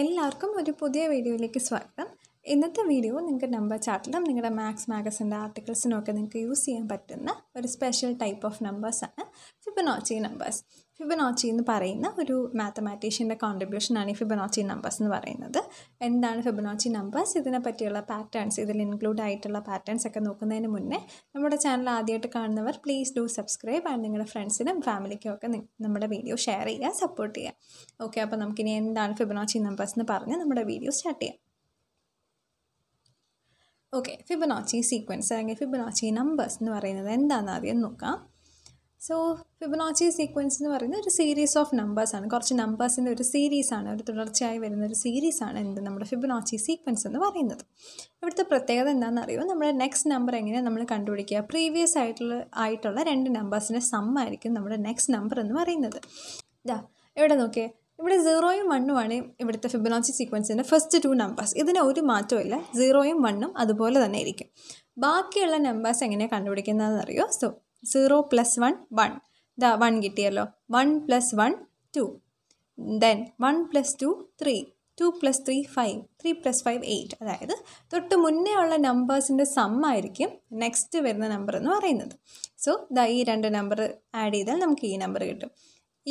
എല്ലാവർക്കും ഒരു പുതിയ വീഡിയോയിലേക്ക് സ്വാഗതം ഇന്നത്തെ വീഡിയോ നിങ്ങൾക്ക് നമ്പർ ചാർട്ടിലും നിങ്ങളുടെ മാത്സ് മാഗസിൻ്റെ ഒക്കെ നിങ്ങൾക്ക് യൂസ് ചെയ്യാൻ പറ്റുന്ന ഒരു സ്പെഷ്യൽ ടൈപ്പ് ഓഫ് നമ്പേഴ്സാണ് ഫിബനോച്ചി നമ്പേഴ്സ് ഫിബനോച്ചി എന്ന് പറയുന്ന ഒരു മാത്തമാറ്റീഷ്യൻ്റെ കോൺട്രിബ്യൂഷനാണ് ഈ ഫിബനോച്ചി നമ്പേഴ്സ് എന്ന് പറയുന്നത് എന്താണ് ഫിബനോച്ചി നമ്പേഴ്സ് ഇതിനെ പറ്റിയുള്ള പാറ്റേൺസ് ഇതിൽ ഇൻക്ലൂഡ് ആയിട്ടുള്ള പാറ്റേൺസ് ഒക്കെ നോക്കുന്നതിന് മുന്നേ നമ്മുടെ ചാനൽ ആദ്യമായിട്ട് കാണുന്നവർ പ്ലീസ് ഡു സബ്സ്ക്രൈബ് ആൻഡ് നിങ്ങളുടെ ഫ്രണ്ട്സിനും ഫാമിലിക്കും ഒക്കെ നമ്മുടെ വീഡിയോ ഷെയർ ചെയ്യുക സപ്പോർട്ട് ചെയ്യുക ഓക്കെ അപ്പോൾ നമുക്കിനി എന്താണ് ഫിബനോച്ചി നമ്പേഴ്സ് എന്ന് പറഞ്ഞ് നമ്മുടെ വീഡിയോ സ്റ്റാർട്ട് ചെയ്യാം ഓക്കെ ഫിബനോച്ചി സീക്വൻസ് അല്ലെങ്കിൽ ഫിബനോച്ചി നമ്പേഴ്സ് എന്ന് പറയുന്നത് എന്താണെന്ന് ആദ്യം നോക്കാം സോ ഫിബനാച്ചി സീക്വൻസ് എന്ന് പറയുന്ന ഒരു സീരീസ് ഓഫ് നമ്പേഴ്സ് ആണ് കുറച്ച് നമ്പേഴ്സിൻ്റെ ഒരു സീരീസ് ആണ് ഒരു തുടർച്ചയായി വരുന്ന ഒരു സീരീസ് ആണ് എന്ത് നമ്മുടെ ഫിബനാച്ചി സീക്വൻസ് എന്ന് പറയുന്നത് ഇവിടുത്തെ പ്രത്യേകത എന്താണെന്ന് അറിയുമോ നമ്മുടെ നെക്സ്റ്റ് നമ്പർ എങ്ങനെയാണ് നമ്മൾ കണ്ടുപിടിക്കുക പ്രീവിയസ് ആയിട്ടുള്ള ആയിട്ടുള്ള രണ്ട് നമ്പേഴ്സിൻ്റെ സമ്മായിരിക്കും നമ്മുടെ നെക്സ്റ്റ് നമ്പർ എന്ന് പറയുന്നത് ഇതാ എവിടെ നോക്കിയേ ഇവിടെ സീറോയും വണ്ണുമാണ് ഇവിടുത്തെ ഫിബനാച്ചി സീക്വൻസിൻ്റെ ഫസ്റ്റ് ടു നമ്പേഴ്സ് ഇതിന് ഒരു മാറ്റമില്ല സീറോയും വണ്ണും അതുപോലെ തന്നെ ഇരിക്കും ബാക്കിയുള്ള നമ്പേഴ്സ് എങ്ങനെയാണ് കണ്ടുപിടിക്കുന്നതെന്ന് അറിയോ so zero plus one one the one കിട്ടിയല്ലോ one plus one two then one plus two three two plus three five three plus five eight അതായത് തൊട്ട് മുന്നേ ഉള്ള നമ്പേഴ്സിൻ്റെ ആയിരിക്കും നെക്സ്റ്റ് വരുന്ന നമ്പർ എന്ന് പറയുന്നത് സോ ദാ ഈ രണ്ട് നമ്പർ ആഡ് ചെയ്താൽ നമുക്ക് ഈ നമ്പർ കിട്ടും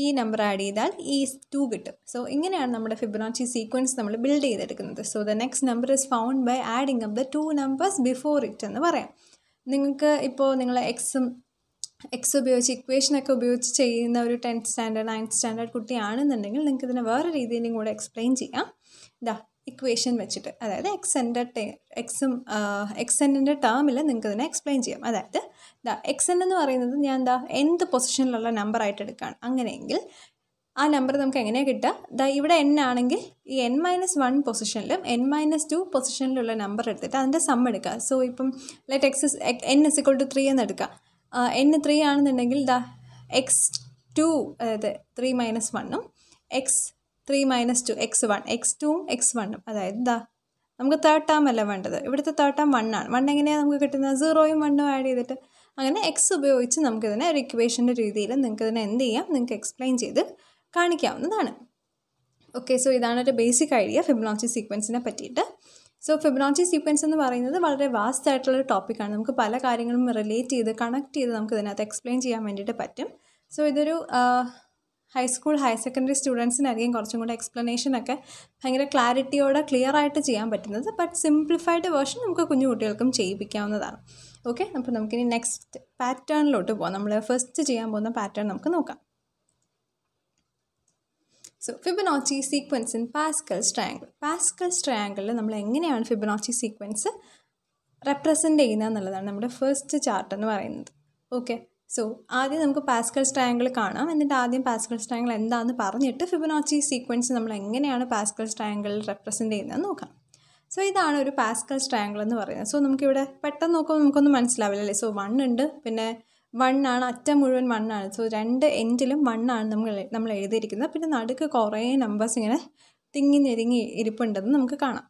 ഈ നമ്പർ ആഡ് ചെയ്താൽ ഈ ടു കിട്ടും സോ ഇങ്ങനെയാണ് നമ്മുടെ ഫിബനാച്ചി സീക്വൻസ് നമ്മൾ ബിൽഡ് ചെയ്തെടുക്കുന്നത് so the next number is found by adding up the two numbers before it എന്ന് പറയാം നിങ്ങൾക്ക് ഇപ്പോൾ നിങ്ങൾ എക്സും എക്സ് ഉപയോഗിച്ച് ഇക്വേഷനൊക്കെ ഉപയോഗിച്ച് ചെയ്യുന്ന ഒരു ടെൻത്ത് സ്റ്റാൻഡേർഡ് നയൻത്ത് സ്റ്റാൻഡേർഡ് കുട്ടിയാണെന്നുണ്ടെങ്കിൽ നിങ്ങൾക്ക് ഇതിനെ വേറെ രീതിയിലും കൂടെ എക്സ്പ്ലെയിൻ ചെയ്യാം ഇതാ ഇക്വേഷൻ വെച്ചിട്ട് അതായത് എക്സ് എൻ്റെ എക്സും എക്സ് എൻ്റെ ടേമിൽ നിങ്ങൾക്ക് ഇതിനെ എക്സ്പ്ലെയിൻ ചെയ്യാം അതായത് ദാ എക്സ് എൻ എന്ന് പറയുന്നത് ഞാൻ എന്താ എന്ത് പൊസിഷനിലുള്ള നമ്പർ ആയിട്ട് എടുക്കുകയാണ് അങ്ങനെയെങ്കിൽ ആ നമ്പർ നമുക്ക് എങ്ങനെയാണ് കിട്ടുക ദാ ഇവിടെ എൻ ആണെങ്കിൽ ഈ എൻ മൈനസ് വൺ പൊസിഷനിലും എൻ മൈനസ് ടു പൊസിഷനിലുള്ള നമ്പർ എടുത്തിട്ട് അതിൻ്റെ സം എടുക്കുക സോ ഇപ്പം let X N equal to three എന്ന് എടുക്കുക എൻ ത്രീ ആണെന്നുണ്ടെങ്കിൽ ദ എക്സ് ടു അതായത് ത്രീ മൈനസ് വണ്ണും X three minus two X one X ടുവും എക്സ് വണ്ണും അതായത് ദ നമുക്ക് തേർഡ് ടേം അല്ല വേണ്ടത് ഇവിടുത്തെ തേർഡ് ടേം വണ്ണാണ് വൺ എങ്ങനെയാണ് നമുക്ക് കിട്ടുന്നത് സീറോയും വണ്ണും ആഡ് ചെയ്തിട്ട് അങ്ങനെ എക്സ് ഉപയോഗിച്ച് നമുക്കിതിനെ ഒരു ഇക്വേഷൻ്റെ രീതിയിൽ നിങ്ങൾക്ക് ഇതിനെ എന്ത് ചെയ്യാം നിങ്ങൾക്ക് എക്സ്പ്ലെയിൻ ചെയ്ത് കാണിക്കാവുന്നതാണ് ഓക്കെ സോ ഇതാണ് ഒരു ബേസിക് ഐഡിയ ഫിബിനോച്ചി സീക്വൻസിനെ പറ്റിയിട്ട് സോ ഫിബനാച്ചി സീക്വൻസ് എന്ന് പറയുന്നത് വളരെ വാസ്റ്റ് ആയിട്ടുള്ള ഒരു ടോപ്പിക്കാണ് നമുക്ക് പല കാര്യങ്ങളും റിലേറ്റ് ചെയ്ത് കണക്ട് ചെയ്ത് നമുക്ക് ഇതിനകത്ത് എക്സ്പ്ലെയിൻ ചെയ്യാൻ വേണ്ടിയിട്ട് പറ്റും സോ ഇതൊരു ഹൈസ്കൂൾ ഹയർ സെക്കൻഡറി സ്റ്റുഡൻസിനായിരിക്കും കുറച്ചും കൂടെ എക്സ്പ്ലനേഷനൊക്കെ ഭയങ്കര ക്ലാരിറ്റിയോടെ ക്ലിയർ ആയിട്ട് ചെയ്യാൻ പറ്റുന്നത് ബട്ട് സിംപ്ലിഫൈഡ് വേർഷൻ നമുക്ക് കുഞ്ഞു കുട്ടികൾക്കും ചെയ്യിപ്പിക്കാവുന്നതാണ് ഓക്കെ അപ്പോൾ നമുക്കിനി നെക്സ്റ്റ് പാറ്റേണിലോട്ട് പോകാം നമ്മൾ ഫസ്റ്റ് ചെയ്യാൻ പോകുന്ന പാറ്റേൺ നമുക്ക് നോക്കാം so Fibonacci sequence in Pascal's triangle Pascal's ട്രയാങ്കിളിൽ നമ്മൾ എങ്ങനെയാണ് ഫിബനോച്ചി സീക്വൻസ് റെപ്രസെൻ്റ് ചെയ്യുന്നത് എന്നുള്ളതാണ് നമ്മുടെ ഫസ്റ്റ് ചാർട്ട് എന്ന് പറയുന്നത് ഓക്കെ സോ ആദ്യം നമുക്ക് പാസ്കൽസ് ട്രയാങ്കിൾ കാണാം എന്നിട്ട് ആദ്യം പാസ്കൽസ് ട്രയാങ്കിൾ എന്താണെന്ന് പറഞ്ഞിട്ട് ഫിബനോച്ചി സീക്വൻസ് നമ്മൾ എങ്ങനെയാണ് പാസ്കൽസ് ട്രയാങ്കിൾ റെപ്രസെൻ്റ് ചെയ്യുന്നതെന്ന് നോക്കാം സോ ഇതാണ് ഒരു പാസ്കൽസ് ട്രയാങ്കിൾ എന്ന് പറയുന്നത് സോ നമുക്കിവിടെ പെട്ടെന്ന് നോക്കുമ്പോൾ നമുക്കൊന്നും മനസ്സിലാവില്ല അല്ലേ സോ വൺ ഉണ്ട് പിന്നെ മണ്ണാണ് അറ്റം മുഴുവൻ മണ്ണാണ് സോ രണ്ട് എൻഡിലും മണ്ണാണ് നമ്മൾ നമ്മൾ എഴുതിയിരിക്കുന്നത് പിന്നെ നടുക്ക് കുറേ നമ്പേഴ്സ് ഇങ്ങനെ തിങ്ങി ഞെരുങ്ങി ഇരിപ്പുണ്ടെന്ന് നമുക്ക് കാണാം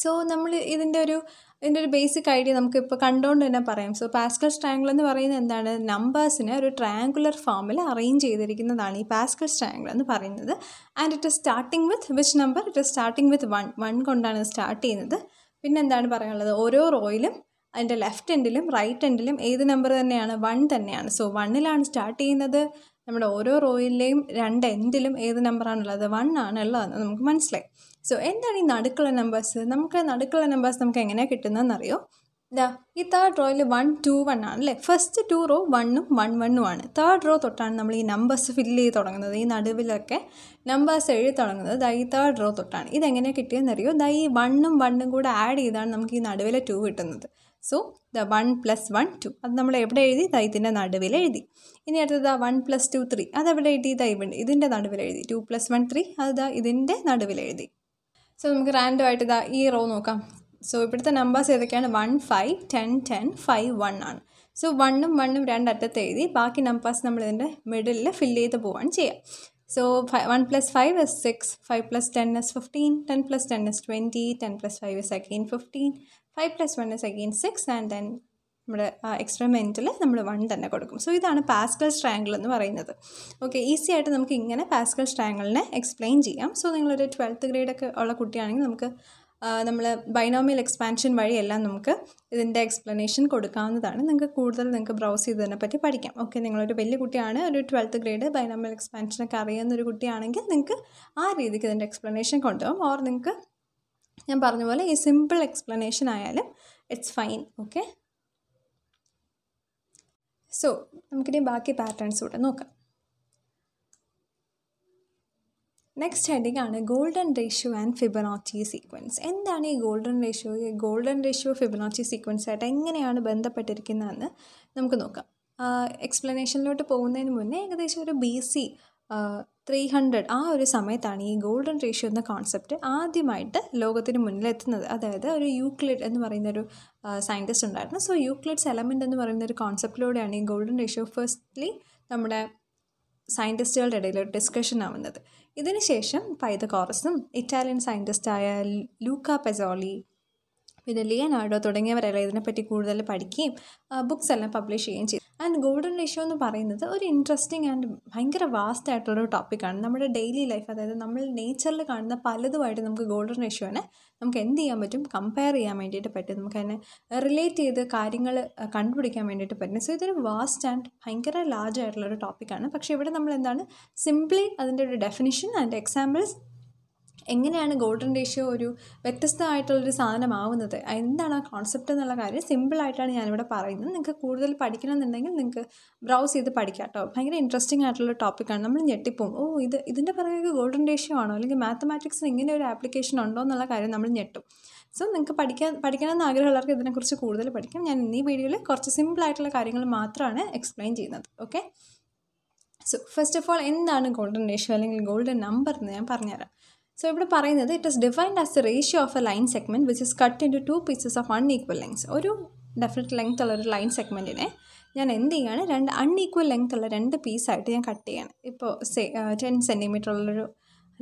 സോ നമ്മൾ ഇതിൻ്റെ ഒരു ഇതിൻ്റെ ഒരു ബേസിക് ഐഡിയ ഇപ്പോൾ കണ്ടുകൊണ്ട് തന്നെ പറയാം സോ പാസ്കൽസ് ട്രയാങ്കിൾ എന്ന് പറയുന്നത് എന്താണ് നമ്പേഴ്സിനെ ഒരു ട്രാങ്കുലർ ഫോമിൽ അറേഞ്ച് ചെയ്തിരിക്കുന്നതാണ് ഈ പാസ്കൽസ് ട്രയാങ്കിൾ എന്ന് പറയുന്നത് and it is starting with which number it is starting with one one കൊണ്ടാണ് സ്റ്റാർട്ട് ചെയ്യുന്നത് പിന്നെ എന്താണ് പറയാനുള്ളത് ഓരോ റോയിലും അതിൻ്റെ ലെഫ്റ്റ് എൻഡിലും റൈറ്റ് എൻഡിലും ഏത് നമ്പർ തന്നെയാണ് വൺ തന്നെയാണ് സോ വണ്ണിലാണ് സ്റ്റാർട്ട് ചെയ്യുന്നത് നമ്മുടെ ഓരോ റോയിലെയും രണ്ട് എൻഡിലും ഏത് നമ്പറാണുള്ളത് വൺ ആണ് നമുക്ക് മനസ്സിലായി സോ എന്താണ് ഈ നടുക്കുള്ള നമ്പേഴ്സ് നമുക്ക് നടുക്കുള്ള നമ്പേഴ്സ് നമുക്ക് എങ്ങനെയാണ് കിട്ടുന്നതെന്നറിയോ ഇതാ ഈ തേർഡ് റോയിൽ വൺ ടു വൺ ആണ് അല്ലേ ഫസ്റ്റ് ടു റോ വണ്ണും വൺ വണ്ണും ആണ് തേർഡ് റോ തൊട്ടാണ് നമ്മൾ ഈ നമ്പേഴ്സ് ഫില്ല് ചെയ്ത് തുടങ്ങുന്നത് ഈ നടുവിലൊക്കെ നമ്പേഴ്സ് എഴുതി തുടങ്ങുന്നത് ദാ ഈ തേർഡ് റോ തൊട്ടാണ് ഇതെങ്ങനെ കിട്ടിയെന്നറിയോ ദാ ഈ വണ്ണും വണ്ണും കൂടെ ആഡ് ചെയ്താണ് നമുക്ക് ഈ നടുവിലെ ടു കിട്ടുന്നത് so the one plus one two അത് നമ്മൾ എവിടെ എഴുതി ദ ഇതിൻ്റെ നടുവിൽ എഴുതി ഇനി അടുത്തത് വൺ പ്ലസ് ടു ത്രീ അത് എവിടെ എഴുതി ദ ഇവിടെ ഇതിൻ്റെ നടുവിൽ എഴുതി ടു പ്ലസ് വൺ ത്രീ അത് ദ ഇതിൻ്റെ നടുവിൽ എഴുതി സോ നമുക്ക് റാൻഡം ആയിട്ട് ദ ഈ റോ നോക്കാം സോ ഇവിടുത്തെ നമ്പേഴ്സ് ഏതൊക്കെയാണ് one five ten ten five one ആണ് സോ വണ്ണും വണ്ണും രണ്ടറ്റത്ത് എഴുതി ബാക്കി നമ്പേഴ്സ് നമ്മൾ ഇതിൻ്റെ മിഡിലിൽ ഫില്ല് ചെയ്ത് പോവാണ് ചെയ്യുക സോ ഫൈ one plus five is six five plus ten is fifteen ten plus ten is twenty ten plus five is again fifteen five plus one is again six and then നമ്മുടെ എക്സ്പെരിമെൻറ്റിൽ നമ്മൾ one തന്നെ കൊടുക്കും so ഇതാണ് Pascal strangle എന്ന് പറയുന്നത് okay easy ആയിട്ട് നമുക്ക് ഇങ്ങനെ പാസ്കൽ സ്ട്രാങ്കിളിനെ എക്സ്പ്ലെയിൻ ചെയ്യാം സോ നിങ്ങളൊരു ട്വൽത്ത് ഗ്രേഡൊക്കെ ഉള്ള കുട്ടിയാണെങ്കിൽ നമുക്ക് നമ്മൾ ബൈനോമിയൽ എക്സ്പാൻഷൻ വഴിയെല്ലാം നമുക്ക് ഇതിൻ്റെ എക്സ്പ്ലനേഷൻ കൊടുക്കാവുന്നതാണ് നിങ്ങൾക്ക് കൂടുതൽ നിങ്ങൾക്ക് ബ്രൗസ് ചെയ്തതിനെ പറ്റി പഠിക്കാം ഓക്കെ നിങ്ങളൊരു വലിയ കുട്ടിയാണ് ഒരു ട്വൽത്ത് ഗ്രേഡ് ബൈനോമിയൽ എക്സ്പാൻഷനൊക്കെ അറിയുന്ന ഒരു കുട്ടിയാണെങ്കിൽ നിങ്ങൾക്ക് ആ രീതിക്ക് ഇതിൻ്റെ എക്സ്പ്ലനേഷൻ കൊണ്ടുപോകും ഓർ നിങ്ങൾക്ക് ഞാൻ പറഞ്ഞ പോലെ ഈ സിമ്പിൾ എക്സ്പ്ലനേഷൻ ആയാലും ഇറ്റ്സ് ഫൈൻ ഓക്കെ സോ നമുക്കിനി ബാക്കി പാറ്റേൺസ് കൂടെ നോക്കാം നെക്സ്റ്റ് ഹെഡിങ് ആണ് golden ratio and Fibonacci sequence എന്താണ് ഈ ഗോൾഡൻ റേഷ്യോ ഈ ഗോൾഡൻ റേഷ്യോ ഫിബനോച്ചി സീക്വൻസ് ആയിട്ട് എങ്ങനെയാണ് ബന്ധപ്പെട്ടിരിക്കുന്നതെന്ന് നമുക്ക് നോക്കാം എക്സ്പ്ലനേഷനിലോട്ട് പോകുന്നതിന് മുന്നേ ഏകദേശം ഒരു ബി സി ത്രീ ഹൺഡ്രഡ് ആ ഒരു സമയത്താണ് ഈ ഗോൾഡൻ റേഷ്യോ എന്ന കോൺസെപ്റ്റ് ആദ്യമായിട്ട് ലോകത്തിന് മുന്നിലെത്തുന്നത് അതായത് ഒരു യൂക്ലിഡ് എന്ന് പറയുന്ന ഒരു സയൻറ്റിസ്റ്റ് ഉണ്ടായിരുന്നു സോ യൂക്ലിഡ്സ് എലമെൻ്റ് എന്ന് പറയുന്ന ഒരു കോൺസെപ്റ്റിലൂടെയാണ് ഈ ഗോൾഡൻ റേഷ്യോ ഫസ്റ്റ്ലി നമ്മുടെ സയൻറ്റിസ്റ്റുകളുടെ ഇടയിൽ ഒരു ഡിസ്കഷൻ ആവുന്നത് ഇതിനുശേഷം പൈതകോറസും ഇറ്റാലിയൻ സയൻറ്റിസ്റ്റായ ലൂക്ക പെസോളി പിന്നെ ലിയനാർഡോ തുടങ്ങിയവരെല്ലാം ഇതിനെപ്പറ്റി കൂടുതൽ പഠിക്കുകയും ബുക്സ് എല്ലാം പബ്ലിഷ് ചെയ്യുകയും ചെയ്തു ആൻഡ് ഗോൾഡൻ റേഷ്യോ എന്ന് പറയുന്നത് ഒരു ഇൻട്രസ്റ്റിംഗ് ആൻഡ് ഭയങ്കര വാസ്റ്റ് ആയിട്ടുള്ളൊരു ടോപ്പിക്കാണ് നമ്മുടെ ഡെയിലി ലൈഫ് അതായത് നമ്മൾ നേച്ചറിൽ കാണുന്ന പലതുമായിട്ട് നമുക്ക് ഗോൾഡൻ റേഷ്യോനെ നമുക്ക് എന്ത് ചെയ്യാൻ പറ്റും കമ്പയർ ചെയ്യാൻ വേണ്ടിയിട്ട് പറ്റും നമുക്ക് അതിനെ റിലേറ്റ് ചെയ്ത് കാര്യങ്ങൾ കണ്ടുപിടിക്കാൻ വേണ്ടിയിട്ട് പറ്റും സോ ഇതൊരു വാസ്റ്റ് ആൻഡ് ഭയങ്കര ലാർജ് ആയിട്ടുള്ളൊരു ടോപ്പിക്കാണ് പക്ഷേ ഇവിടെ നമ്മൾ എന്താണ് സിംപ്ലി അതിൻ്റെ ഒരു ഡെഫിനിഷൻ ആൻഡ് എക്സാമ്പിൾസ് എങ്ങനെയാണ് ഗോൾഡൻ റേഷ്യോ ഒരു വ്യത്യസ്തമായിട്ടുള്ളൊരു സാധനമാവുന്നത് എന്താണ് ആ കോൺസെപ്റ്റ് എന്നുള്ള കാര്യം സിമ്പിളായിട്ടാണ് ഞാനിവിടെ പറയുന്നത് നിങ്ങൾക്ക് കൂടുതൽ പഠിക്കണമെന്നുണ്ടെങ്കിൽ നിങ്ങൾക്ക് ബ്രൗസ് ചെയ്ത് പഠിക്കാം കേട്ടോ ഭയങ്കര ഇൻട്രസ്റ്റിംഗ് ആയിട്ടുള്ള ടോപ്പിക്കാണ് നമ്മൾ ഞെട്ടിപ്പോവും ഓ ഇത് ഇതിൻ്റെ പുറകെ ഗോൾഡൻ റേഷ്യോ ആണോ അല്ലെങ്കിൽ മാത്തമാറ്റിക്സിന് ഇങ്ങനെ ഒരു ആപ്ലിക്കേഷൻ ഉണ്ടോ എന്നുള്ള കാര്യം നമ്മൾ ഞെട്ടും സോ നിങ്ങൾക്ക് പഠിക്കാൻ പഠിക്കണമെന്ന് ആഗ്രഹമുള്ളവർക്ക് ഇതിനെക്കുറിച്ച് കൂടുതൽ പഠിക്കാം ഞാൻ ഈ വീഡിയോയിൽ കുറച്ച് സിമ്പിളായിട്ടുള്ള കാര്യങ്ങൾ മാത്രമാണ് എക്സ്പ്ലെയിൻ ചെയ്യുന്നത് okay so first of all എന്താണ് ഗോൾഡൻ റേഷ്യോ അല്ലെങ്കിൽ ഗോൾഡൻ നമ്പർ എന്ന് ഞാൻ പറഞ്ഞുതരാം സോ ഇവിടെ പറയുന്നത് it is defined as a ratio of a line segment which is cut into two pieces of unequal lengths ഒരു definite length ഉള്ള ഒരു ലൈൻ സെഗ്മെൻറ്റിനെ ഞാൻ എന്ത് ചെയ്യുകയാണ് രണ്ട് അൺഈക്വൽ ലെങ്ത് ഉള്ള രണ്ട് പീസായിട്ട് ഞാൻ കട്ട് ചെയ്യാണ് ഇപ്പോൾ സെ ടെൻ സെൻറ്റിമീറ്റർ ഉള്ളൊരു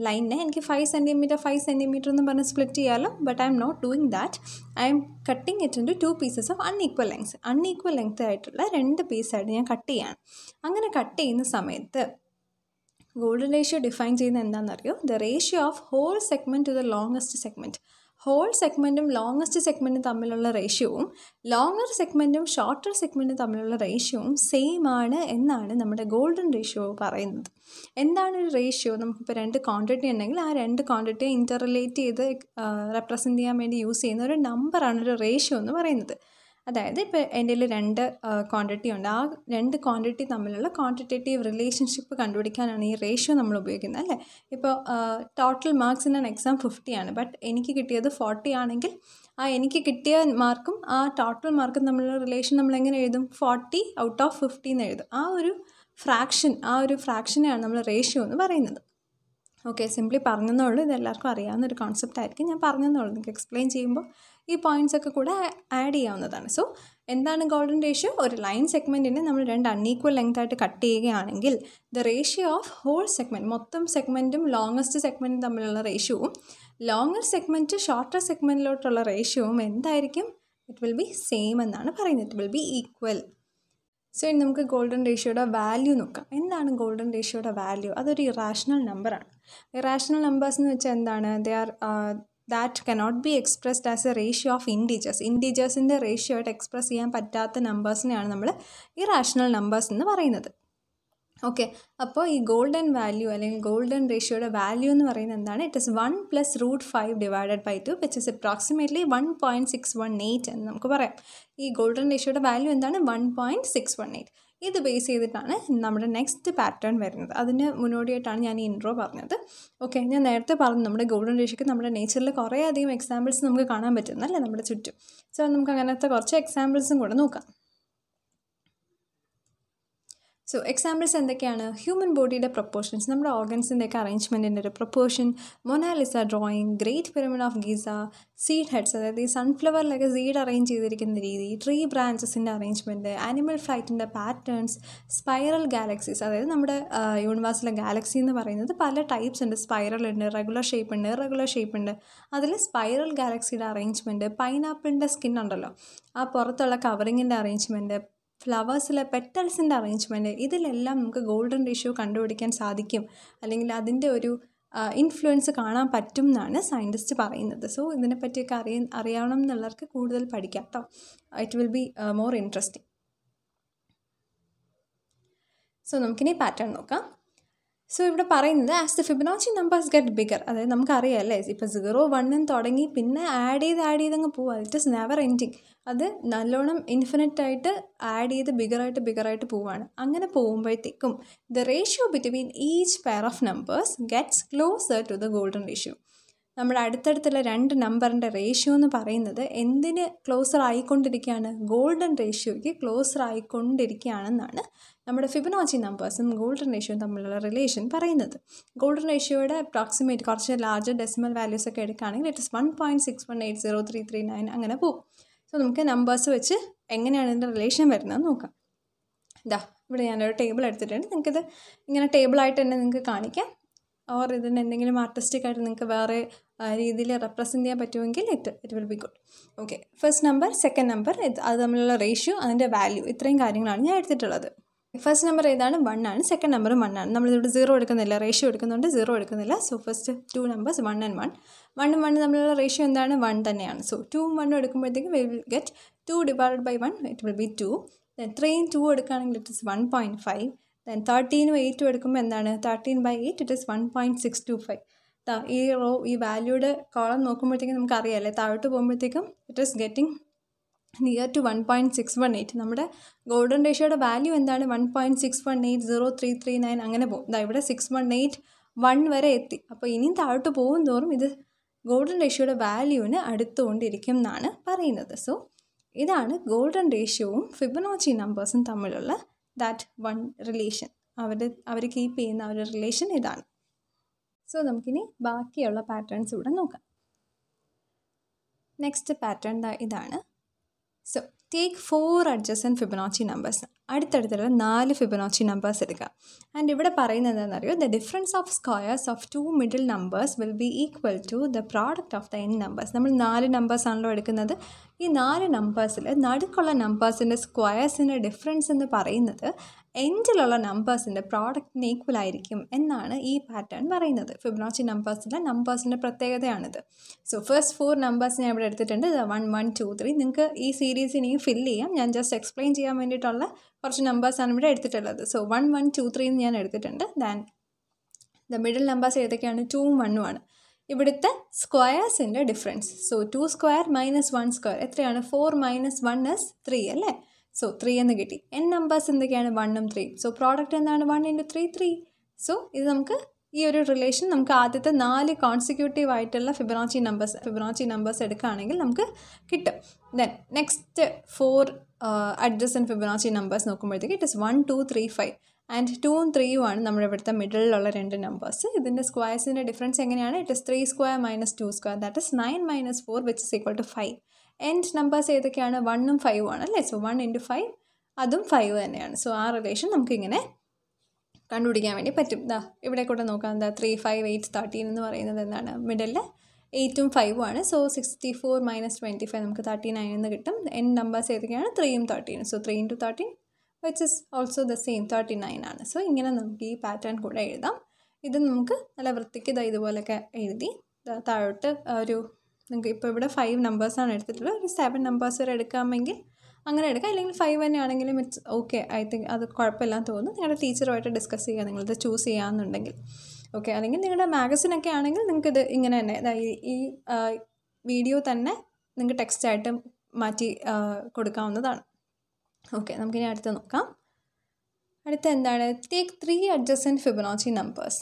ലൈനിനെ എനിക്ക് ഫൈവ് സെൻറ്റിമീറ്റർ ഫൈവ് സെൻറ്റിമീറ്റർ എന്ന് പറഞ്ഞ് സ്പ്ലിറ്റ് ചെയ്യാമല്ലോ but I'm not doing that I'm cutting it into two pieces of unequal lengths unequal length ആയിട്ടുള്ള രണ്ട് പീസായിട്ട് ഞാൻ കട്ട് ചെയ്യാണ് അങ്ങനെ കട്ട് ചെയ്യുന്ന സമയത്ത് ഗോൾഡൻ റേഷ്യോ ഡിഫൈൻ ചെയ്യുന്നത് എന്താണെന്നറിയോ the ratio of whole segment to the longest segment whole സെഗ്മെൻറ്റും ലോങ്ങസ്റ്റ് സെഗ്മെൻറ്റും തമ്മിലുള്ള റേഷ്യവും ലോങ്ങർ സെഗ്മെൻറ്റും ഷോർട്ടർ സെഗ്മെൻറ്റും തമ്മിലുള്ള റേഷ്യവും സെയിം ആണ് എന്നാണ് നമ്മുടെ ഗോൾഡൻ റേഷ്യോ പറയുന്നത് എന്താണ് ഒരു റേഷ്യോ നമുക്കിപ്പോൾ രണ്ട് ക്വാണ്ടിറ്റി ഉണ്ടെങ്കിൽ ആ രണ്ട് ക്വാണ്ടിറ്റിയെ ഇൻ്റർ റിലേറ്റ് ചെയ്ത് റെപ്രസെൻറ്റ് ചെയ്യാൻ വേണ്ടി യൂസ് ചെയ്യുന്ന ഒരു നമ്പറാണ് ഒരു റേഷ്യോ എന്ന് പറയുന്നത് അതായത് ഇപ്പോൾ എൻ്റെ കയ്യിൽ രണ്ട് ക്വാണ്ടിറ്റി ഉണ്ട് ആ രണ്ട് ക്വാണ്ടിറ്റി തമ്മിലുള്ള ക്വാണ്ടിറ്റേറ്റീവ് റിലേഷൻഷിപ്പ് കണ്ടുപിടിക്കാനാണ് ഈ റേഷ്യോ നമ്മൾ ഉപയോഗിക്കുന്നത് അല്ലേ ഇപ്പോൾ total marks in exam fifty ആണ് ബട്ട് എനിക്ക് കിട്ടിയത് ഫോർട്ടി ആണെങ്കിൽ ആ എനിക്ക് കിട്ടിയ മാർക്കും ആ ടോട്ടൽ മാർക്കും തമ്മിലുള്ള റിലേഷൻ നമ്മൾ എങ്ങനെ എഴുതും ഫോർട്ടി ഔട്ട് ഓഫ് ഫിഫ്റ്റി എന്ന് എഴുതും ആ ഒരു ഫ്രാക്ഷൻ ആ ഒരു ഫ്രാക്ഷനെയാണ് നമ്മൾ റേഷ്യോ എന്ന് പറയുന്നത് ഓക്കെ സിംപ്ലി പറഞ്ഞെന്നുള്ളൂ ഇത് എല്ലാവർക്കും അറിയാവുന്ന ഒരു കോൺസെപ്റ്റ് ആയിരിക്കും ഞാൻ പറഞ്ഞെന്നുള്ളൂ നിങ്ങൾക്ക് എക്സ്പ്ലെയിൻ ചെയ്യുമ്പോൾ ഈ പോയിൻറ്റ്സ് ഒക്കെ കൂടെ ആഡ് ചെയ്യാവുന്നതാണ് സോ എന്താണ് ഗോൾഡൻ റേഷ്യോ ഒരു ലൈൻ സെഗ്മെൻറ്റിനെ നമ്മൾ രണ്ട് അൺഈക്വൽ ലെങ്ത് ആയിട്ട് കട്ട് ചെയ്യുകയാണെങ്കിൽ the ratio of whole segment മൊത്തം സെഗ്മെൻറ്റും ലോങ്ങസ്റ്റ് സെഗ്മെൻറ്റും തമ്മിലുള്ള റേഷ്യവും ലോങ്ങർ സെഗ്മെൻറ്റ് ഷോർട്ടർ സെഗ്മെൻറ്റിലോട്ടുള്ള റേഷ്യവും എന്തായിരിക്കും ഇറ്റ് വിൽ ബി സെയിം എന്നാണ് പറയുന്നത് it will be equal so ഇനി നമുക്ക് ഗോൾഡൻ റേഷ്യോയുടെ വാല്യൂ നോക്കാം എന്താണ് ഗോൾഡൻ റേഷ്യോയുടെ വാല്യൂ അതൊരു ഇറാഷണൽ നമ്പറാണ് ഇറാഷണൽ നമ്പേഴ്സ് എന്ന് വെച്ചാൽ എന്താണ് they are that cannot be expressed as a ratio of integers ഇൻഡിജേഴ്സിൻ്റെ റേഷ്യോ ആയിട്ട് എക്സ്പ്രസ് ചെയ്യാൻ പറ്റാത്ത നമ്പേഴ്സിനെയാണ് നമ്മൾ ഇറാഷണൽ നമ്പേഴ്സ് എന്ന് പറയുന്നത് ഓക്കെ അപ്പോൾ ഈ ഗോൾഡൻ വാല്യൂ അല്ലെങ്കിൽ ഗോൾഡൻ റേഷ്യോയുടെ വാല്യൂ എന്ന് പറയുന്നത് എന്താണ് it is one plus root five divided by two which is approximately one point six one eight എന്ന് നമുക്ക് പറയാം ഈ ഗോൾഡൻ റേഷ്യോയുടെ വാല്യൂ എന്താണ് one point six one eight ഇത് ബേസ് ചെയ്തിട്ടാണ് നമ്മുടെ നെക്സ്റ്റ് പാറ്റേൺ വരുന്നത് അതിന് മുന്നോടിയായിട്ടാണ് ഞാൻ ഈ ഇൻട്രോ പറഞ്ഞത് ഓക്കെ ഞാൻ നേരത്തെ പറഞ്ഞു നമ്മുടെ ഗോൾഡൻ രേഷ്യക്ക് നമ്മുടെ നേച്ചറിൽ കുറേ അധികം എക്സാമ്പിൾസ് നമുക്ക് കാണാൻ പറ്റുന്നല്ലേ നമ്മുടെ ചുറ്റും സോ നമുക്ക് അങ്ങനത്തെ കുറച്ച് എക്സാമ്പിൾസും കൂടെ നോക്കാം സോ എക്സാമ്പിൾസ് എന്തൊക്കെയാണ് ഹ്യൂമൻ ബോഡിയുടെ പ്രൊപ്പോർഷൻസ് നമ്മുടെ ഓർഗൻസിൻ്റെയൊക്കെ അറേഞ്ച്മെൻറ്റിൻ്റെ ഒരു proportion Mona Lisa drawing great pyramid of Giza seed heads അതായത് ഈ സൺഫ്ലവറിലൊക്കെ സീഡ് അറേഞ്ച് ചെയ്തിരിക്കുന്ന രീതി ട്രീ ബ്രാഞ്ചസിൻ്റെ അറേഞ്ച്മെൻറ്റ് ആനിമൽ ഫ്ലൈറ്റിൻ്റെ പാറ്റേൺസ് സ്പൈറൽ ഗാലക്സീസ് അതായത് നമ്മുടെ യൂണിവേഴ്സിലെ ഗാലക്സി എന്ന് പറയുന്നത് പല ടൈപ്സ് ഉണ്ട് സ്പൈറൽ ഉണ്ട് റെഗുലർ ഷേപ്പ് ഉണ്ട് ഇറഗുലർ ഷേപ്പ് ഉണ്ട് അതിൽ സ്പൈറൽ ഗാലക്സിയുടെ അറേഞ്ച്മെൻറ്റ് പൈനാപ്പിളിൻ്റെ സ്കിൻ ഉണ്ടല്ലോ ആ പുറത്തുള്ള കവറിങ്ങിൻ്റെ അറേഞ്ച്മെൻറ്റ് ഫ്ലവേഴ്സിലെ പെറ്റൽസിൻ്റെ അറേഞ്ച്മെൻറ്റ് ഇതിലെല്ലാം നമുക്ക് ഗോൾഡൻ റേഷ്യോ കണ്ടുപിടിക്കാൻ സാധിക്കും അല്ലെങ്കിൽ അതിൻ്റെ ഒരു ഇൻഫ്ലുവൻസ് കാണാൻ പറ്റും എന്നാണ് സയൻറ്റിസ്റ്റ് പറയുന്നത് സോ ഇതിനെപ്പറ്റിയൊക്കെ അറിയ അറിയണം എന്നുള്ളവർക്ക് കൂടുതൽ പഠിക്കാം കേട്ടോ it will be more interesting so നമുക്കിനി പാറ്റേൺ നോക്കാം സോ ഇവിടെ പറയുന്നത് as the Fibonacci numbers get bigger അതായത് നമുക്കറിയാം അല്ലേ ഇപ്പോൾ സീറോ വണ്ണും തുടങ്ങി പിന്നെ ആഡ് ചെയ്ത് ആഡ് ചെയ്തങ്ങ് അങ്ങ് ഇറ്റ് ഇസ് നെവർ എൻഡിങ് അത് നല്ലോണം ഇൻഫിനിറ്റ് ആയിട്ട് ആഡ് ചെയ്ത് ബിഗറായിട്ട് ബിഗറായിട്ട് പോവുകയാണ് അങ്ങനെ പോകുമ്പോഴത്തേക്കും the ratio between each pair of numbers gets closer to the golden ratio നമ്മുടെ അടുത്തടുത്തുള്ള രണ്ട് നമ്പറിൻ്റെ റേഷ്യോ എന്ന് പറയുന്നത് എന്തിന് ക്ലോസർ ആയിക്കൊണ്ടിരിക്കുകയാണ് ഗോൾഡൻ റേഷ്യോയ്ക്ക് ക്ലോസർ ആയിക്കൊണ്ടിരിക്കുകയാണെന്നാണ് നമ്മുടെ ഫിബനാച്ചി നമ്പേഴ്സും ഗോൾഡൻ റേഷ്യോയും തമ്മിലുള്ള റിലേഷൻ പറയുന്നത് ഗോൾഡൻ റേഷ്യോയുടെ അപ്രോക്സിമേറ്റ് കുറച്ച് ലാർജർ ഡെസിമൽ വാല്യൂസ് ഒക്കെ എടുക്കുകയാണെങ്കിൽ it is one point six one eight zero three three nine അങ്ങനെ പോകും സോ നമുക്ക് നമ്പേഴ്സ് വെച്ച് എങ്ങനെയാണ് ഇതിൻ്റെ റിലേഷൻ വരുന്നതെന്ന് നോക്കാം ഇതാ ഇവിടെ ഞാനൊരു ടേബിൾ എടുത്തിട്ടുണ്ട് നിങ്ങൾക്കിത് ഇങ്ങനെ ടേബിളായിട്ട് തന്നെ നിങ്ങൾക്ക് കാണിക്കാം ഓർ ഇതിന് എന്തെങ്കിലും ആർട്ടിസ്റ്റിക് ആയിട്ട് നിങ്ങൾക്ക് വേറെ രീതിയിൽ റെപ്രസെൻറ്റ് ചെയ്യാൻ പറ്റുമെങ്കിൽ it it will be good okay first number second number അത് തമ്മിലുള്ള റേഷ്യോ അതിൻ്റെ വാല്യൂ ഇത്രയും കാര്യങ്ങളാണ് ഞാൻ എടുത്തിട്ടുള്ളത് ഫസ്റ്റ് നമ്പർ ഏതാണ് വൺ ആണ് സെക്കൻഡ് നമ്പറും വൺ ആണ് നമ്മളിവിടെ സീറോ എടുക്കുന്നില്ല റേഷ്യോ എടുക്കുന്നുണ്ട് സീറോ എടുക്കുന്നില്ല so first two numbers one and one വണ്ണും വണ്ണും തമ്മിലുള്ള റേഷ്യോ എന്താണ് വൺ തന്നെയാണ് സോ ടൂവും വണ്ണും എടുക്കുമ്പോഴത്തേക്കും we will get two divide by one it will be two എത്രയും ടു എടുക്കുകയാണെങ്കിൽ it is one point five then തേർട്ടീനും എയ്റ്റും എടുക്കുമ്പോൾ എന്താണ് thirteen by eight it is one point six two five താ ഈ റോ ഈ വാല്യൂടെ കോളം നോക്കുമ്പോഴത്തേക്കും നമുക്ക് അറിയാമല്ലേ താഴോട്ട് പോകുമ്പോഴത്തേക്കും it is getting near to one point six one eight നമ്മുടെ ഗോൾഡൻ റേഷ്യോയുടെ വാല്യൂ എന്താണ് one point six one eight zero three three nine അങ്ങനെ പോകും ദാ ഇവിടെ സിക്സ് വൺ എയ്റ്റ് വൺ വരെ എത്തി അപ്പോൾ ഇനിയും താഴോട്ട് പോകും തോറും ഇത് ഗോൾഡൻ റേഷ്യോയുടെ വാല്യൂവിന് അടുത്തുകൊണ്ടിരിക്കും എന്നാണ് പറയുന്നത് സോ ഇതാണ് ഗോൾഡൻ റേഷ്യോവും ഫിബനോച്ചി നമ്പേഴ്സും തമ്മിലുള്ള ദാറ്റ് വൺ റിലേഷൻ അവർ അവർ കീപ്പ് ചെയ്യുന്ന ഒരു റിലേഷൻ ഇതാണ് സോ നമുക്കിനി ബാക്കിയുള്ള പാറ്റേൺസ് കൂടെ നോക്കാം നെക്സ്റ്റ് പാറ്റേൺ ഇതാണ് so take four adjacent and Fibonacci numbers അടുത്തടുത്തുള്ള നാല് ഫിബൊനാച്ചി നമ്പേഴ്സ് എടുക്കുക ആൻഡ് ഇവിടെ പറയുന്നത് എന്താണെന്നറിയോ the difference of squares of two middle numbers will be equal to the product of the end numbers നമ്മൾ നാല് നമ്പേഴ്സ് ആണല്ലോ എടുക്കുന്നത് ഈ നാല് നമ്പേഴ്സിൽ നടുക്കുള്ള നമ്പേഴ്സിൻ്റെ സ്ക്വയേഴ്സിൻ്റെ ഡിഫറൻസ് എന്ന് പറയുന്നത് എൻഡിലുള്ള നമ്പേഴ്സിൻ്റെ പ്രോഡക്റ്റിന് ഈക്വൽ ആയിരിക്കും എന്നാണ് ഈ പാറ്റേൺ പറയുന്നത് ഫിബനാച്ചി നമ്പേഴ്സിലെ നമ്പേഴ്സിൻ്റെ പ്രത്യേകതയാണിത് സോ ഫസ്റ്റ് ഫോർ നമ്പേഴ്സ് ഞാൻ ഇവിടെ എടുത്തിട്ടുണ്ട് വൺ വൺ ടു ത്രീ നിങ്ങൾക്ക് ഈ സീരീസിനെയും ഫില്ല് ചെയ്യാം ഞാൻ ജസ്റ്റ് എക്സ്പ്ലെയിൻ ചെയ്യാൻ വേണ്ടിയിട്ടുള്ള കുറച്ച് നമ്പേഴ്സാണ് ഇവിടെ എടുത്തിട്ടുള്ളത് so one one two three എന്ന് ഞാൻ എടുത്തിട്ടുണ്ട് ദാൻ ദ മിഡിൽ നമ്പേഴ്സ് ഏതൊക്കെയാണ് ടൂവും ആണ് ഇവിടുത്തെ സ്ക്വയേഴ്സിൻ്റെ difference so two square minus one square എത്രയാണ് four minus one is three അല്ലേ സോ ത്രീ എന്ന് കിട്ടി എൻ നമ്പേഴ്സ് എന്തൊക്കെയാണ് വണ്ണും ത്രീയും സോ പ്രോഡക്റ്റ് എന്താണ് one into three three so ഇത് നമുക്ക് ഈ ഒരു റിലേഷൻ നമുക്ക് ആദ്യത്തെ നാല് കോൺസിക്യൂട്ടീവ് ആയിട്ടുള്ള ഫിബനാച്ചി നമ്പേഴ്സ് ഫിബനാച്ചി നമ്പേഴ്സ് എടുക്കുകയാണെങ്കിൽ നമുക്ക് കിട്ടും then next four and Fibonacci numbers നോക്കുമ്പോഴത്തേക്ക് it is one two three five and ടൂവും ത്രീയും ആണ് നമ്മുടെ ഇവിടുത്തെ മിഡിലുള്ള രണ്ട് നമ്പേഴ്സ് ഇതിൻ്റെ സ്ക്വയർസിൻ്റെ ഡിഫറൻസ് എങ്ങനെയാണ് it is three square minus two square that is nine minus four which is equal to five end numbers ഏതൊക്കെയാണ് വണ്ണും ഫൈവ് ആണ് അല്ലേ സോ വൺ ഇൻറ്റു ഫൈവ് അതും ഫൈവ് തന്നെയാണ് സോ ആ റിലേഷൻ നമുക്കിങ്ങനെ കണ്ടുപിടിക്കാൻ വേണ്ടി പറ്റും ദാ ഇവിടെ കൂടെ നോക്കാം എന്താ ത്രീ ഫൈവ് എയ്റ്റ് തേർട്ടീൻ എന്ന് പറയുന്നത് എന്താണ് മിഡിലെ എയ്റ്റും ഫൈവും ആണ് so sixty four minus twenty five നമുക്ക് തേർട്ടി നയൻ എന്ന് കിട്ടും എൻ നമ്പേഴ്സ് ഏതൊക്കെയാണ് ത്രീയും തേർട്ടീനും so three into thirteen which is also the same thirty nine ആണ് സോ ഇങ്ങനെ നമുക്ക് ഈ പാറ്റേൺ കൂടെ എഴുതാം ഇത് നമുക്ക് നല്ല വൃത്തിക്ക് ഇതാ ഇതുപോലെയൊക്കെ എഴുതി താഴോട്ട് ഒരു നമുക്ക് ഇപ്പോൾ ഇവിടെ ഫൈവ് നമ്പേഴ്സാണ് എടുത്തിട്ടുള്ളത് ഒരു സെവൻ നമ്പേഴ്സ് വരെ എടുക്കാമെങ്കിൽ അങ്ങനെ എടുക്കാം അല്ലെങ്കിൽ ഫൈവ് തന്നെ ആണെങ്കിലും ഇറ്റ്സ് ഓക്കെ ഐ തിങ്ക് അത് കുഴപ്പമില്ലാന്ന് തോന്നുന്നു നിങ്ങളുടെ ടീച്ചറുമായിട്ട് ഡിസ്കസ് ചെയ്യുക നിങ്ങളത് ചൂസ് ചെയ്യാമെന്നുണ്ടെങ്കിൽ ഓക്കെ അല്ലെങ്കിൽ നിങ്ങളുടെ മാഗസിനൊക്കെ ആണെങ്കിൽ നിങ്ങൾക്കിത് ഇങ്ങനെ തന്നെ ഈ വീഡിയോ തന്നെ നിങ്ങൾക്ക് ടെക്സ്റ്റായിട്ട് മാറ്റി കൊടുക്കാവുന്നതാണ് ഓക്കെ നമുക്കിനി അടുത്ത് നോക്കാം അടുത്ത എന്താണ് take three adjacent Fibonacci numbers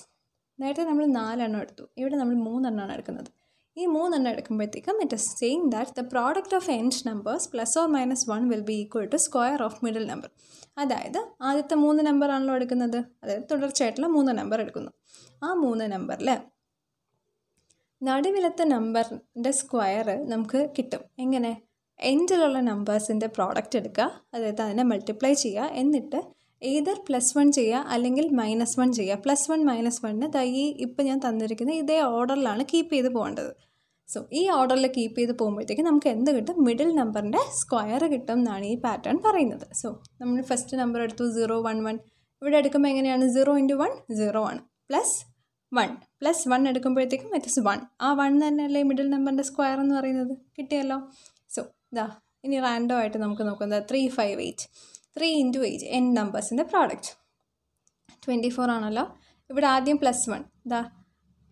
നേരത്തെ നമ്മൾ നാലെണ്ണം എടുത്തു ഇവിടെ നമ്മൾ മൂന്നെണ്ണമാണ് എടുക്കുന്നത് ഈ മൂന്നെണ്ണം എടുക്കുമ്പോഴത്തേക്കും it is saying that the product of end numbers plus or minus one will be equal to square of middle number അതായത് ആദ്യത്തെ മൂന്ന് നമ്പർ ആണല്ലോ എടുക്കുന്നത് അതായത് തുടർച്ചയായിട്ടുള്ള മൂന്ന് നമ്പർ എടുക്കുന്നു ആ മൂന്ന് നമ്പറിൽ നടുവിലത്തെ നമ്പറിൻ്റെ സ്ക്വയർ നമുക്ക് കിട്ടും എങ്ങനെ എൻഡിലുള്ള നമ്പേഴ്സിൻ്റെ പ്രോഡക്റ്റ് എടുക്കുക അതായത് അതിനെ മൾട്ടിപ്ലൈ ചെയ്യുക എന്നിട്ട് ഏതർ പ്ലസ് വൺ ചെയ്യുക അല്ലെങ്കിൽ മൈനസ് വൺ ചെയ്യുക പ്ലസ് വൺ മൈനസ് വണ്ണിന് ദൈ ഇപ്പം ഞാൻ തന്നിരിക്കുന്ന ഇതേ ഓർഡറിലാണ് കീപ്പ് ചെയ്ത് പോകേണ്ടത് സോ ഈ ഓർഡറിൽ കീപ്പ് ചെയ്ത് പോകുമ്പോഴത്തേക്ക് നമുക്ക് എന്ത് കിട്ടും മിഡിൽ നമ്പറിൻ്റെ സ്ക്വയർ കിട്ടും എന്നാണ് ഈ പാറ്റേൺ പറയുന്നത് സോ നമ്മൾ ഫസ്റ്റ് നമ്പർ എടുത്തു സീറോ വൺ വൺ ഇവിടെ എടുക്കുമ്പോൾ എങ്ങനെയാണ് സീറോ ഇൻറ്റു വൺ സീറോ ആണ് പ്ലസ് വൺ പ്ലസ് വൺ എടുക്കുമ്പോഴത്തേക്കും ഇറ്റ് വൺ ആ വൺ തന്നെയല്ലേ മിഡിൽ നമ്പറിൻ്റെ സ്ക്വയർ എന്ന് പറയുന്നത് കിട്ടിയല്ലോ സോ ഇതാ ഇനി റാൻഡോ ആയിട്ട് നമുക്ക് നോക്കുന്നത് three five eight three into eight end നമ്പേഴ്സിൻ്റെ പ്രോഡക്റ്റ് ട്വൻറ്റി ഫോർ ആണല്ലോ ഇവിടെ ആദ്യം പ്ലസ് വൺ ഇതാ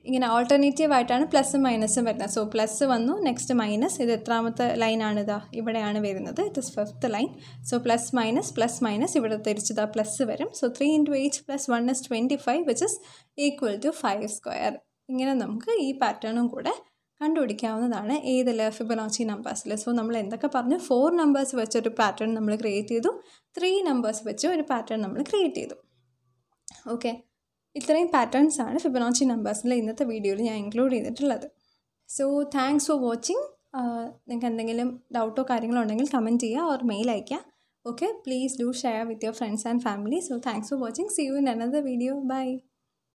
ഇങ്ങനെ ഓൾട്ടർനേറ്റീവ് ആയിട്ടാണ് പ്ലസ്സും മൈനസും വരുന്നത് സോ പ്ലസ് വന്നു നെക്സ്റ്റ് മൈനസ് ഇത് എത്രാമത്തെ ലൈനാണിതാ ഇവിടെയാണ് വരുന്നത് it is fifth line so plus minus plus minus ഇവിടെ തിരിച്ചതാ പ്ലസ് വരും so three into eight plus one is twenty five which is equal to five square ഇങ്ങനെ നമുക്ക് ഈ പാറ്റേണും കൂടെ കണ്ടുപിടിക്കാവുന്നതാണ് ഏതിൽ ഫിബനാച്ചി നമ്പേഴ്സിൽ സോ നമ്മൾ എന്തൊക്കെ പറഞ്ഞു ഫോർ നമ്പേഴ്സ് വെച്ചൊരു പാറ്റേൺ നമ്മൾ ക്രിയേറ്റ് ചെയ്തു ത്രീ നമ്പേഴ്സ് വെച്ച് ഒരു പാറ്റേൺ നമ്മൾ ക്രിയേറ്റ് ചെയ്തു ഓക്കെ ഇത്രയും പാറ്റേൺസ് ആണ് ഫിബനോച്ചി നമ്പേഴ്സിൽ ഇന്നത്തെ വീഡിയോയിൽ ഞാൻ ഇൻക്ലൂഡ് ചെയ്തിട്ടുള്ളത് സോ താങ്ക്സ് ഫോർ വാച്ചിങ് നിങ്ങൾക്ക് എന്തെങ്കിലും ഡൗട്ടോ കാര്യങ്ങളോ ഉണ്ടെങ്കിൽ കമൻറ്റ് ചെയ്യുക ഓർ മെയിൽ അയയ്ക്കുക okay please do share with your friends and family so thanks for watching see you in another video by